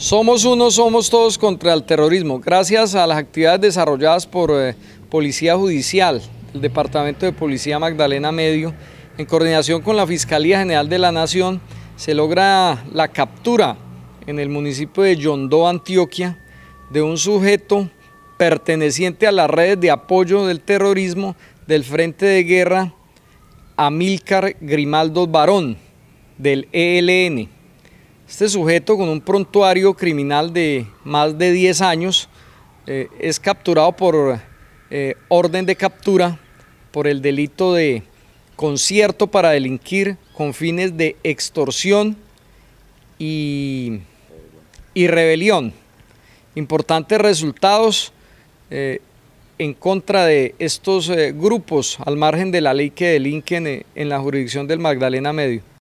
Somos uno, somos todos contra el terrorismo. Gracias a las actividades desarrolladas por eh, Policía Judicial, el Departamento de Policía Magdalena Medio, en coordinación con la Fiscalía General de la Nación, se logra la captura en el municipio de Yondó, Antioquia, de un sujeto perteneciente a las redes de apoyo del terrorismo del Frente de Guerra Amílcar Grimaldo Barón, del ELN. Este sujeto con un prontuario criminal de más de 10 años eh, es capturado por eh, orden de captura por el delito de concierto para delinquir con fines de extorsión y, rebelión. Importantes resultados eh, en contra de estos grupos al margen de la ley que delinquen en la jurisdicción del Magdalena Medio.